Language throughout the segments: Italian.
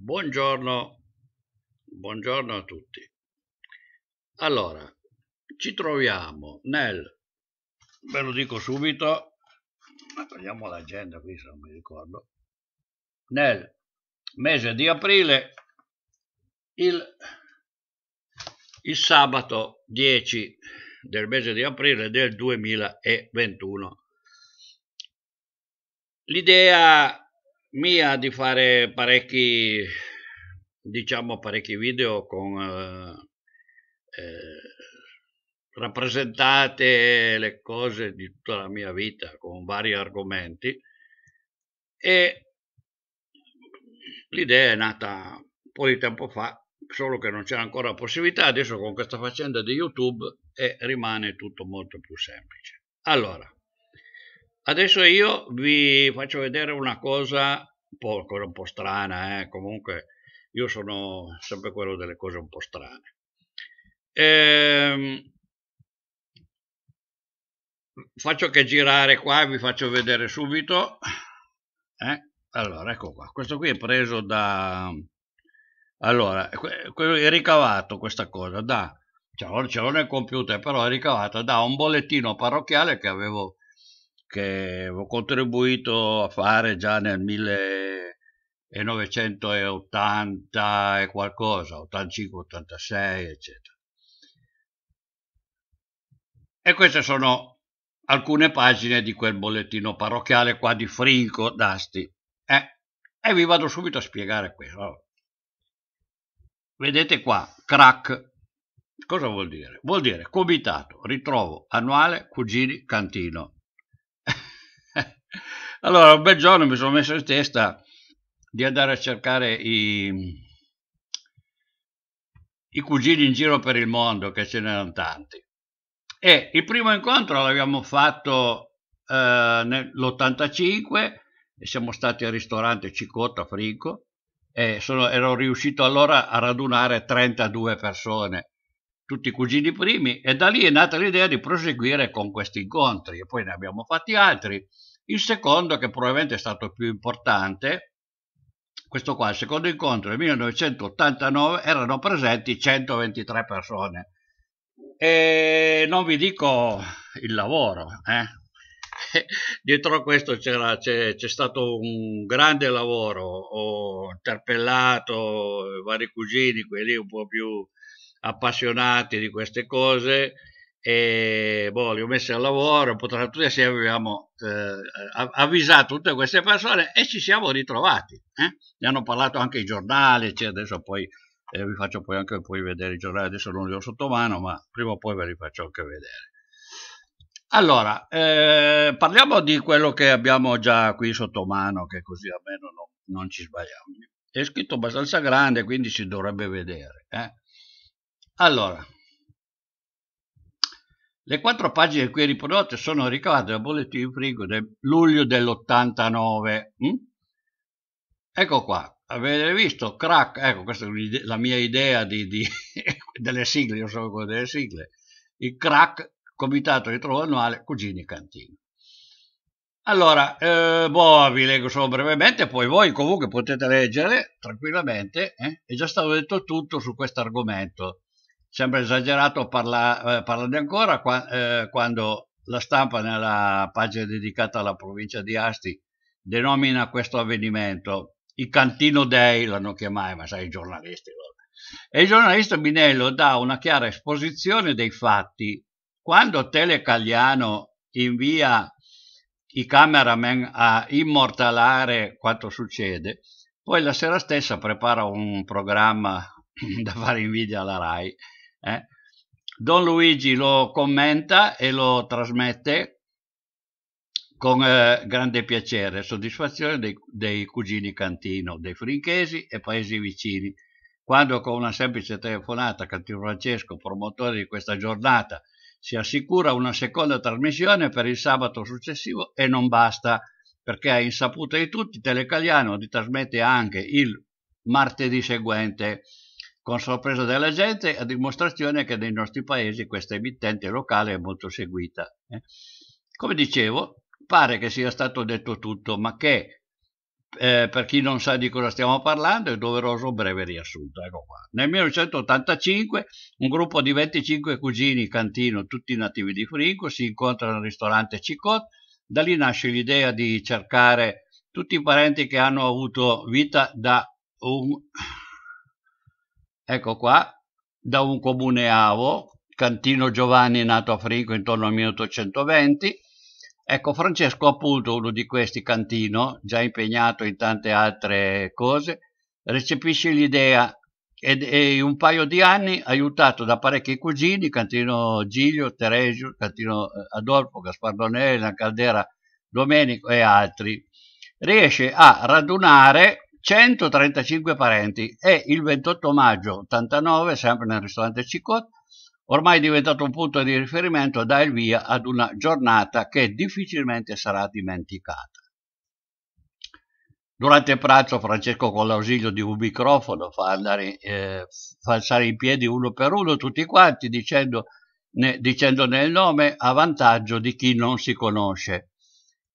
Buongiorno, buongiorno a tutti. Allora, ci troviamo nel, ve lo dico subito, togliamo l'agenda qui se non mi ricordo, nel mese di aprile, il, il sabato 10 del mese di aprile del 2021. L'idea mia di fare parecchi, diciamo, parecchi video con eh, eh, rappresentate le cose di tutta la mia vita con vari argomenti e l'idea è nata un po' di tempo fa solo che non c'era ancora possibilità adesso con questa faccenda di youtube eh, rimane tutto molto più semplice allora Adesso io vi faccio vedere una cosa un po', cosa un po strana, eh? comunque io sono sempre quello delle cose un po' strane. Ehm, faccio che girare qua, vi faccio vedere subito. Eh? Allora, ecco qua, questo qui è preso da... Allora, è ricavato questa cosa da... Ce l'ho, ce l'ho nel computer, però è ricavato da un bollettino parrocchiale che avevo che ho contribuito a fare già nel 1980 e qualcosa, 85, 86, eccetera. E queste sono alcune pagine di quel bollettino parrocchiale qua di Frinco d'Asti. Eh? E vi vado subito a spiegare questo. Allora, vedete qua, crack. Cosa vuol dire? Vuol dire comitato, ritrovo annuale, cugini, cantino allora, un bel giorno mi sono messo in testa di andare a cercare i, i cugini in giro per il mondo, che ce n'erano tanti. E il primo incontro l'abbiamo fatto eh, nell'85 e siamo stati al ristorante Cicotta Frico e sono, ero riuscito allora a radunare 32 persone tutti i cugini primi e da lì è nata l'idea di proseguire con questi incontri e poi ne abbiamo fatti altri. Il secondo, che probabilmente è stato più importante, questo qua, il secondo incontro del 1989, erano presenti 123 persone. E non vi dico il lavoro, eh? dietro questo c'era, c'è, c'è stato un grande lavoro, ho interpellato vari cugini, quelli un po' più appassionati di queste cose e boh, li ho messi al lavoro, potrà tutti assieme abbiamo eh, avvisato tutte queste persone e ci siamo ritrovati. Eh? Ne hanno parlato anche i giornali, cioè adesso poi eh, vi faccio poi anche poi vedere i giornali, adesso non li ho sotto mano, ma prima o poi ve li faccio anche vedere. Allora, eh, parliamo di quello che abbiamo già qui sotto mano, che così almeno no, non ci sbagliamo. È scritto abbastanza grande, quindi si dovrebbe vedere. Eh? Allora, le quattro pagine qui riprodotte sono ricavate dal bollettino frigo del luglio dell'89. Mm? Hm? Ecco qua, avete visto, crack, ecco questa è la mia idea di, di, delle sigle, io sono quello delle sigle, il crack, comitato di trovo annuale, cugini cantini. Allora, eh, boh, vi leggo solo brevemente, poi voi comunque potete leggere tranquillamente, eh? è già stato detto tutto su questo argomento sembra esagerato parla, eh, parlarne ancora qua, eh, quando la stampa nella pagina dedicata alla provincia di Asti denomina questo avvenimento i Cantino Dei, l'hanno chiamato, ma sai i giornalisti. E il giornalista Minello dà una chiara esposizione dei fatti. Quando Telecagliano invia i cameraman a immortalare quanto succede, poi la sera stessa prepara un programma da fare invidia alla RAI eh? Don Luigi lo commenta e lo trasmette con eh, grande piacere e soddisfazione dei, dei, cugini Cantino, dei frinchesi e paesi vicini, quando con una semplice telefonata Cantino Francesco, promotore di questa giornata, si assicura una seconda trasmissione per il sabato successivo e non basta, perché a insaputa di tutti Telecaliano trasmette anche il martedì seguente, con sorpresa della gente, a dimostrazione che nei nostri paesi questa emittente locale è molto seguita. Eh. Come dicevo, pare che sia stato detto tutto, ma che eh, per chi non sa di cosa stiamo parlando è doveroso un breve riassunto. Ecco qua. Nel 1985 un gruppo di 25 cugini cantino, tutti nativi di Frigo, si incontra al ristorante Cicot, da lì nasce l'idea di cercare tutti i parenti che hanno avuto vita da un Ecco qua, da un comune avo, Cantino Giovanni nato a Frigo intorno al 1820. Ecco, Francesco appunto, uno di questi Cantino, già impegnato in tante altre cose, recepisce l'idea e in un paio di anni, aiutato da parecchi cugini, Cantino Giglio, Teresio, Cantino eh, Adolfo, Gaspardonella, Caldera, Domenico e altri, riesce a radunare 135 parenti e il 28 maggio 89, sempre nel ristorante Cicot, ormai diventato un punto di riferimento, dà il via ad una giornata che difficilmente sarà dimenticata. Durante il pranzo Francesco con l'ausilio di un microfono fa, andare, eh, fa alzare in piedi uno per uno tutti quanti dicendo, ne, dicendone il nome a vantaggio di chi non si conosce.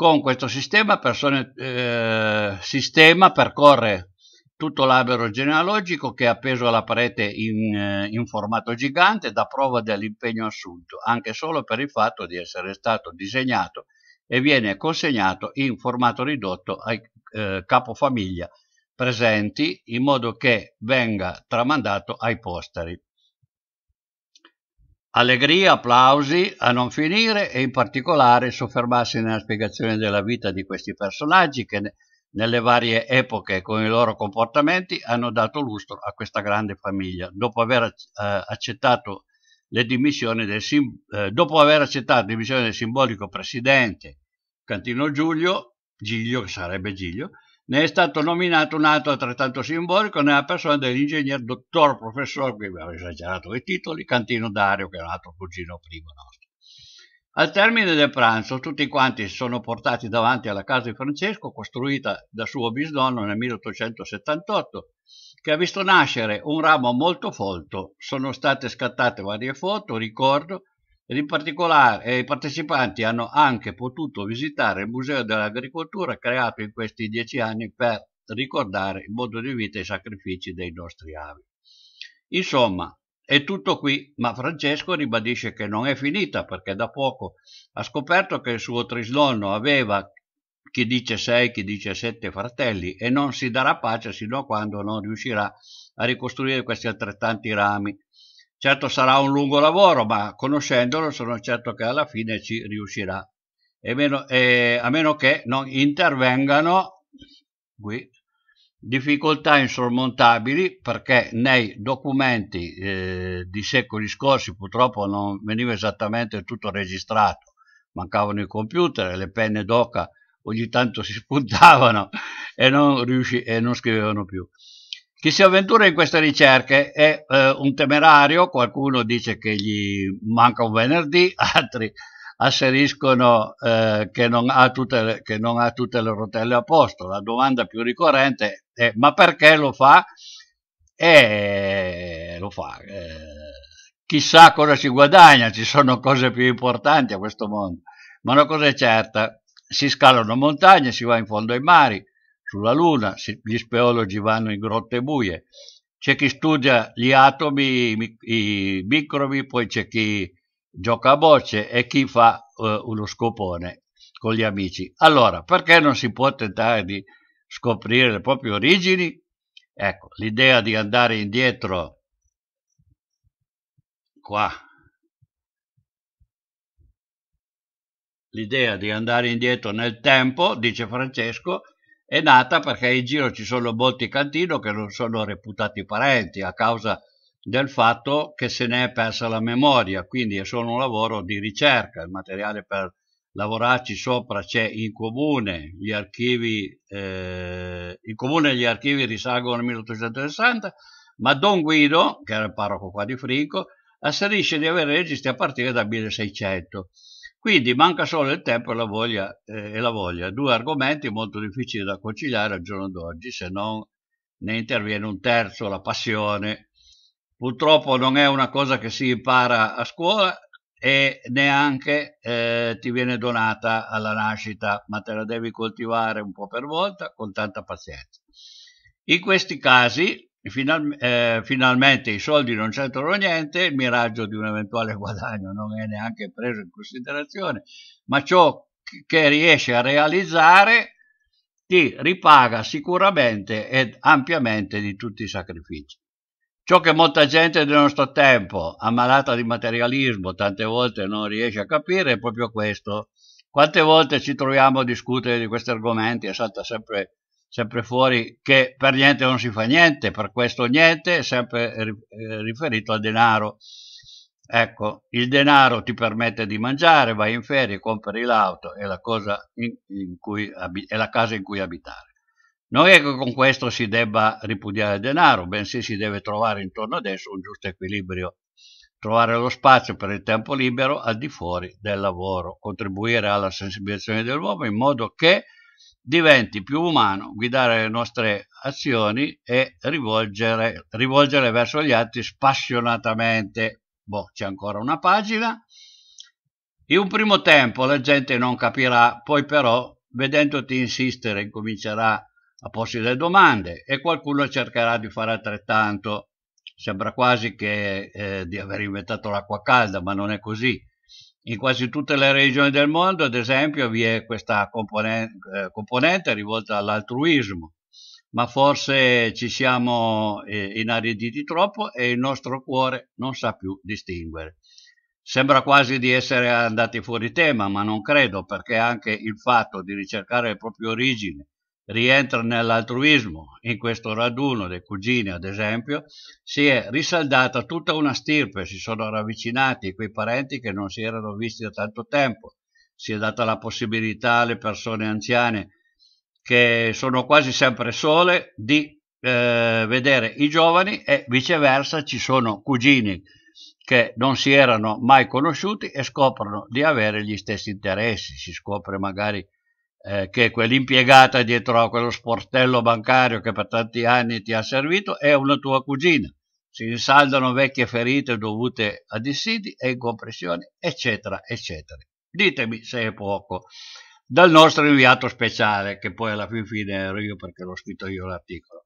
Con questo sistema, persone, eh, sistema percorre tutto l'albero genealogico che è appeso alla parete in, eh, in, formato gigante da prova dell'impegno assunto, anche solo per il fatto di essere stato disegnato e viene consegnato in formato ridotto ai eh, capofamiglia presenti in modo che venga tramandato ai posteri. Allegria, applausi a non finire e in particolare soffermarsi nella spiegazione della vita di questi personaggi che nelle varie epoche con i loro comportamenti hanno dato lustro a questa grande famiglia dopo aver eh, accettato le dimissioni del, eh, dopo aver accettato dimissioni del simbolico presidente Cantino Giulio Giglio, che sarebbe Giglio, ne è stato nominato un altro altrettanto simbolico nella persona dell'ingegner dottor professor, qui abbiamo esagerato i titoli, Cantino Dario, che è un altro cugino primo nostro. Al termine del pranzo tutti quanti si sono portati davanti alla casa di Francesco, costruita da suo bisnonno nel 1878, che ha visto nascere un ramo molto folto. Sono state scattate varie foto, ricordo, ed in particolare eh, i partecipanti hanno anche potuto visitare il Museo dell'Agricoltura creato in questi dieci anni per ricordare il modo di vita e i sacrifici dei nostri avi. Insomma, è tutto qui, ma Francesco ribadisce che non è finita perché da poco ha scoperto che il suo trisnonno aveva chi dice sei, chi dice sette fratelli e non si darà pace sino a quando non riuscirà a ricostruire questi altrettanti rami Certo sarà un lungo lavoro, ma conoscendolo sono certo che alla fine ci riuscirà. E meno, e a meno che non intervengano qui, difficoltà insormontabili perché nei documenti eh, di secoli scorsi purtroppo non veniva esattamente tutto registrato, mancavano i computer, le penne d'oca ogni tanto si spuntavano e non, riusci- e non scrivevano più. Chi si avventura in queste ricerche è eh, un temerario, qualcuno dice che gli manca un venerdì, altri asseriscono eh, che, non ha tutte le, che non ha tutte le rotelle a posto. La domanda più ricorrente è ma perché lo fa? E lo fa. Eh, chissà cosa si guadagna, ci sono cose più importanti a questo mondo, ma una cosa è certa, si scalano montagne, si va in fondo ai mari, sulla Luna, gli speologi vanno in grotte buie, c'è chi studia gli atomi, i microbi, poi c'è chi gioca a bocce e chi fa eh, uno scopone con gli amici. Allora, perché non si può tentare di scoprire le proprie origini? Ecco, l'idea di andare indietro qua, l'idea di andare indietro nel tempo, dice Francesco, è nata perché in giro ci sono molti Cantino che non sono reputati parenti a causa del fatto che se ne è persa la memoria, quindi è solo un lavoro di ricerca, il materiale per lavorarci sopra c'è in comune, gli archivi, eh, in comune gli archivi risalgono al 1860, ma Don Guido, che era il parroco qua di Frico, asserisce di avere registri a partire dal 1600. Quindi manca solo il tempo e la, voglia, eh, e la voglia, due argomenti molto difficili da conciliare al giorno d'oggi, se non ne interviene un terzo, la passione. Purtroppo non è una cosa che si impara a scuola e neanche eh, ti viene donata alla nascita, ma te la devi coltivare un po' per volta con tanta pazienza. In questi casi Final, eh, finalmente i soldi non c'entrano niente, il miraggio di un eventuale guadagno non è neanche preso in considerazione, ma ciò che riesce a realizzare ti ripaga sicuramente ed ampiamente di tutti i sacrifici. Ciò che molta gente del nostro tempo, ammalata di materialismo, tante volte non riesce a capire è proprio questo. Quante volte ci troviamo a discutere di questi argomenti e salta sempre sempre fuori che per niente non si fa niente, per questo niente, sempre eh, riferito al denaro. Ecco, il denaro ti permette di mangiare, vai in ferie, compri l'auto, è la, in, in è la casa in cui abitare. Non è che con questo si debba ripudiare il denaro, bensì si deve trovare intorno ad esso un giusto equilibrio, trovare lo spazio per il tempo libero al di fuori del lavoro, contribuire alla sensibilizzazione dell'uomo in modo che diventi più umano guidare le nostre azioni e rivolgere, rivolgere verso gli altri spassionatamente. Boh, c'è ancora una pagina. In un primo tempo la gente non capirà, poi però, vedendoti insistere, incomincerà a porsi delle domande e qualcuno cercherà di fare altrettanto. Sembra quasi che, eh, di aver inventato l'acqua calda, ma non è così. In quasi tutte le regioni del mondo, ad esempio, vi è questa componente, eh, componente rivolta all'altruismo, ma forse ci siamo eh, inariditi troppo e il nostro cuore non sa più distinguere. Sembra quasi di essere andati fuori tema, ma non credo, perché anche il fatto di ricercare le proprie origini rientra nell'altruismo. In questo raduno dei cugini, ad esempio, si è risaldata tutta una stirpe, si sono ravvicinati quei parenti che non si erano visti da tanto tempo, si è data la possibilità alle persone anziane che sono quasi sempre sole di eh, vedere i giovani e viceversa ci sono cugini che non si erano mai conosciuti e scoprono di avere gli stessi interessi, si scopre magari eh, che quell'impiegata dietro a quello sportello bancario che per tanti anni ti ha servito è una tua cugina. Si insaldano vecchie ferite dovute a dissidi e incompressioni, eccetera, eccetera. Ditemi se è poco. Dal nostro inviato speciale, che poi alla fin fine ero io perché l'ho scritto io l'articolo.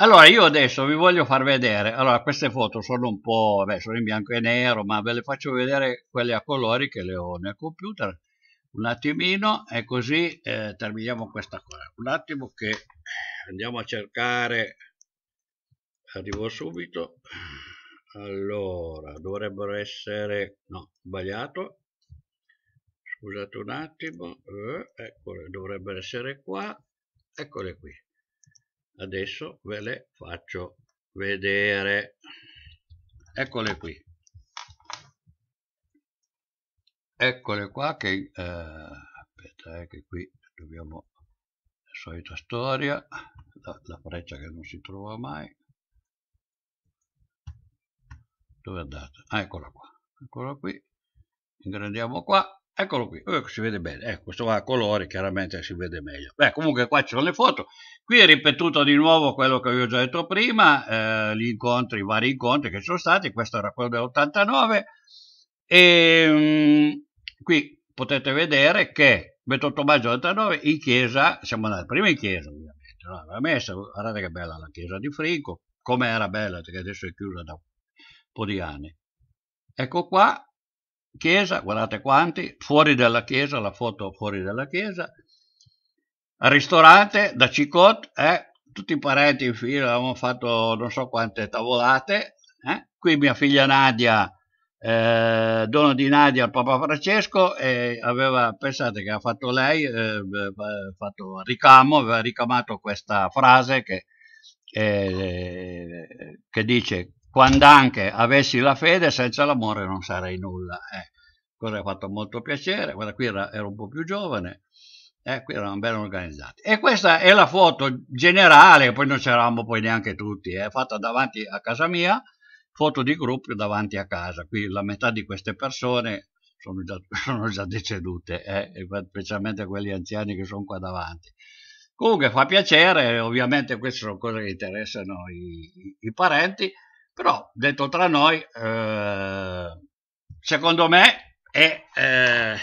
Allora, io adesso vi voglio far vedere, allora queste foto sono un po', beh, sono in bianco e nero, ma ve le faccio vedere quelle a colori che le ho nel computer, un attimino e così eh, terminiamo questa cosa un attimo che andiamo a cercare arrivo subito allora dovrebbero essere no sbagliato scusate un attimo eh, eccole dovrebbero essere qua eccole qui adesso ve le faccio vedere eccole qui eccole qua che eh, aspetta eh, che qui dobbiamo la solita storia la, la freccia che non si trova mai dove è andata? Ah, eccola qua eccola qui ingrandiamo qua eccolo qui ecco, si vede bene ecco, questo va a colori chiaramente si vede meglio beh comunque qua ci sono le foto qui è ripetuto di nuovo quello che vi ho già detto prima eh, gli incontri i vari incontri che ci sono stati questo era quello dell'89 e ehm, qui potete vedere che 28 maggio 89 in chiesa, siamo andati prima in chiesa ovviamente, no? la messa, guardate che bella la chiesa di Frico, come era bella perché adesso è chiusa da un po' di anni. Ecco qua, chiesa, guardate quanti, fuori dalla chiesa, la foto fuori dalla chiesa, al ristorante da Cicot, eh, tutti i parenti in fila, avevamo fatto non so quante tavolate, eh. qui mia figlia Nadia eh, dono di Nadia al Papa Francesco e aveva, pensate che ha fatto lei, eh, fatto ricamo, aveva ricamato questa frase che, eh, che dice quando anche avessi la fede senza l'amore non sarei nulla. Eh, cosa ha fatto molto piacere, guarda qui era, era un po' più giovane, eh, qui erano ben organizzati. E questa è la foto generale, poi non c'eravamo poi neanche tutti, è eh, fatta davanti a casa mia, foto di gruppi davanti a casa, qui la metà di queste persone sono già, sono già decedute, eh, specialmente quelli anziani che sono qua davanti. Comunque fa piacere, ovviamente queste sono cose che interessano i, i, i parenti, però detto tra noi, eh, secondo me è, eh,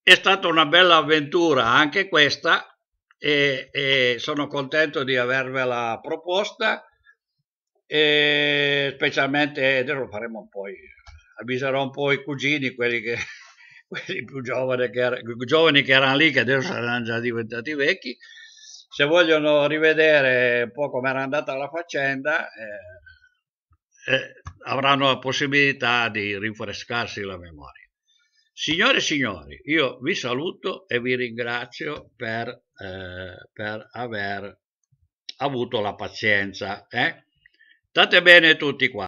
è, stata una bella avventura anche questa e, e sono contento di avervela proposta e specialmente adesso lo faremo poi, avviserò un po' i cugini, quelli, che, quelli più giovani che, era, giovani che erano lì, che adesso ah. saranno già diventati vecchi, se vogliono rivedere un po' come era andata la faccenda, eh, eh, avranno la possibilità di rinfrescarsi la memoria. Signore e signori, io vi saluto e vi ringrazio per, eh, per aver avuto la pazienza. Eh? State bene tutti qua.